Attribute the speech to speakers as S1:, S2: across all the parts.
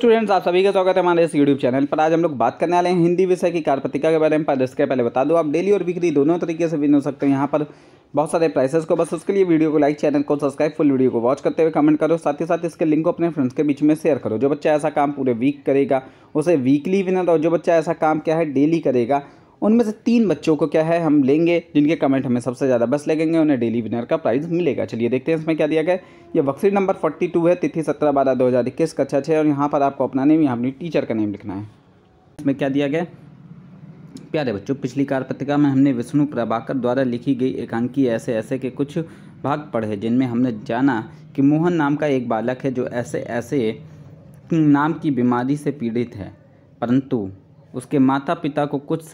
S1: students आप सभी का स्वागत है हमारे इस यूट्यूब चैनल पर आज हम लोग बात करने वाले हैं हिंदी विषय की कारपतिका के बारे में पर इसके पहले बता दूं आप डेली और वीकली दोनों तरीके से बिन हो सकते हैं यहाँ पर बहुत सारे प्राइसेस को बस उसके लिए वीडियो को लाइक चैनल को सब्सक्राइब फुल वीडियो को वॉच करते हुए कमेंट करो साथ ही साथ इसके लिंक को अपने फ्रेंड्स के बीच में शेयर करो जो बच्चा ऐसा काम पूरे वीक करेगा उसे वीकली विनर और जो बच्चा ऐसा काम क्या है डेली करेगा उनमें से तीन बच्चों को क्या है हम लेंगे जिनके कमेंट हमें सबसे ज़्यादा बस लगेंगे उन्हें डेली विनर का प्राइज़ मिलेगा चलिए देखते हैं इसमें क्या दिया गया ये वक्सी नंबर फोर्टी टू है तिथि सत्रह बारह दो हज़ार इक्कीस कक्षा छः और यहाँ पर आपको अपना नेम यहाँ अपनी टीचर का नेम लिखना है इसमें क्या दिया गया प्यारे बच्चों पिछली कार पत्रिका में हमने विष्णु प्रभाकर द्वारा लिखी गई एकांकी ऐसे ऐसे के कुछ भाग पढ़े जिनमें हमने जाना कि मोहन नाम का एक बालक है जो ऐसे ऐसे नाम की बीमारी से पीड़ित है परंतु उसके माता पिता को कुछ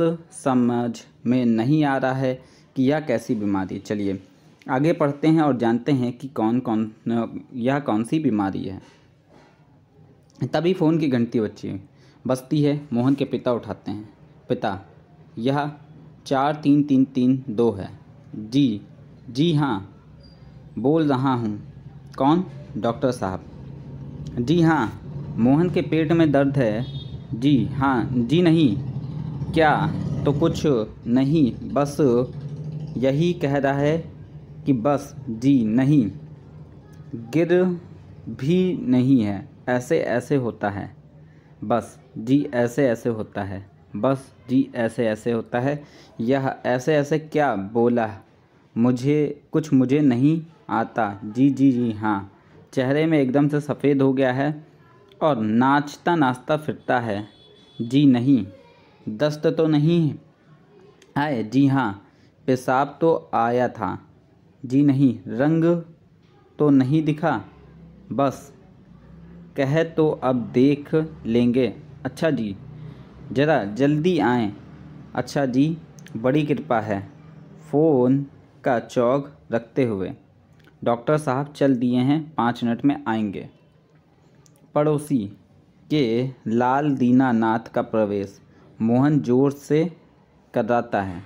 S1: समझ में नहीं आ रहा है कि यह कैसी बीमारी चलिए आगे पढ़ते हैं और जानते हैं कि कौन कौन यह कौन सी बीमारी है तभी फ़ोन की घंटी बच्ची बसती है मोहन के पिता उठाते हैं पिता यह चार तीन तीन तीन दो है जी जी हाँ बोल रहा हूँ कौन डॉक्टर साहब जी हाँ मोहन के पेट में दर्द है जी हाँ जी नहीं क्या तो कुछ नहीं बस यही कह रहा है कि बस जी नहीं गिर भी नहीं है ऐसे ऐसे होता है बस जी ऐसे ऐसे होता है बस जी ऐसे ऐसे होता है यह ऐसे ऐसे क्या बोला मुझे कुछ मुझे नहीं आता जी जी जी हाँ चेहरे में एकदम से सफ़ेद हो गया है और नाचता नाचता फिरता है जी नहीं दस्त तो नहीं आए जी हाँ पेशाब तो आया था जी नहीं रंग तो नहीं दिखा बस कह तो अब देख लेंगे अच्छा जी ज़रा जल्दी आए अच्छा जी बड़ी कृपा है फ़ोन का चौक रखते हुए डॉक्टर साहब चल दिए हैं पाँच मिनट में आएंगे पड़ोसी के लाल दीनानाथ का प्रवेश मोहन जोर से कराता है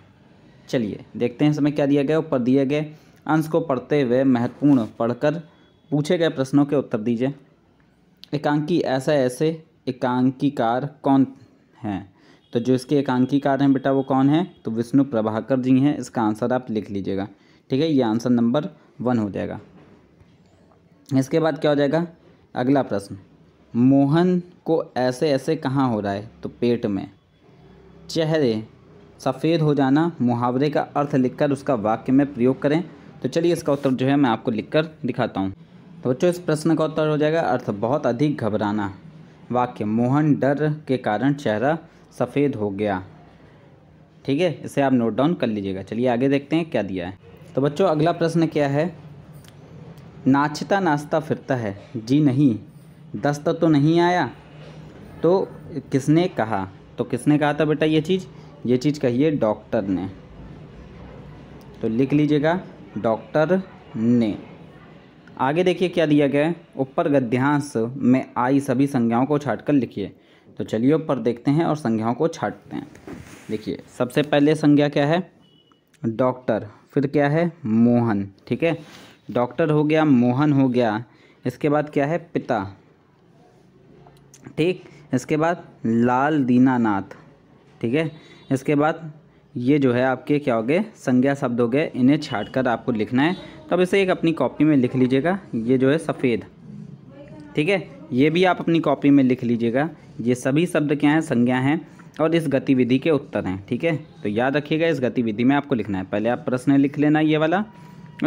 S1: चलिए देखते हैं इसमें क्या दिया गया ऊपर दिए गए अंश को पढ़ते हुए महत्वपूर्ण पढ़कर पूछे गए प्रश्नों के उत्तर दीजिए एकांकी ऐसा ऐसे एकांकीकार कौन हैं तो जो इसके एकांकीकार हैं बेटा वो कौन है तो विष्णु प्रभाकर जी हैं इसका आंसर आप लिख लीजिएगा ठीक है ये आंसर नंबर वन हो जाएगा इसके बाद क्या हो जाएगा अगला प्रश्न मोहन को ऐसे ऐसे कहाँ हो रहा है तो पेट में चेहरे सफ़ेद हो जाना मुहावरे का अर्थ लिखकर उसका वाक्य में प्रयोग करें तो चलिए इसका उत्तर जो है मैं आपको लिखकर दिखाता हूँ तो बच्चों इस प्रश्न का उत्तर हो जाएगा अर्थ बहुत अधिक घबराना वाक्य मोहन डर के कारण चेहरा सफ़ेद हो गया ठीक है इसे आप नोट डाउन कर लीजिएगा चलिए आगे देखते हैं क्या दिया है तो बच्चों अगला प्रश्न क्या है नाचता नाचता फिरता है जी नहीं दस तक तो नहीं आया तो किसने कहा तो किसने कहा था बेटा ये चीज़ ये चीज़ कहिए डॉक्टर ने तो लिख लीजिएगा डॉक्टर ने आगे देखिए क्या दिया गया है ऊपर गद्यांश में आई सभी संज्ञाओं को छाट कर लिखिए तो चलिए ऊपर देखते हैं और संज्ञाओं को छाटते हैं देखिए सबसे पहले संज्ञा क्या है डॉक्टर फिर क्या है मोहन ठीक है डॉक्टर हो गया मोहन हो गया इसके बाद क्या है पिता ठीक इसके बाद लाल दीनानाथ ठीक है इसके बाद ये जो है आपके क्या हो गए संज्ञा शब्द हो गए इन्हें छाट कर आपको लिखना है तो अब इसे एक अपनी कॉपी में लिख लीजिएगा ये जो है सफ़ेद ठीक है ये भी आप अपनी कॉपी में लिख लीजिएगा ये सभी शब्द क्या हैं संज्ञा हैं और इस गतिविधि के उत्तर हैं ठीक है तो याद रखिएगा इस गतिविधि में आपको लिखना है पहले आप प्रश्न लिख लेना ये वाला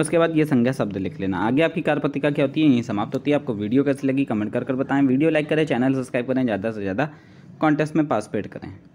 S1: उसके बाद ये संज्ञा शब्द लिख लेना आगे आपकी कार्यपत्रिका क्या होती है यहीं समाप्त होती है आपको वीडियो कैसी लगी कमेंट कर कर बताएं वीडियो लाइक करें चैनल सब्सक्राइब करें ज़्यादा से ज़्यादा कॉन्टेस्ट में पार्टिसिपेट करें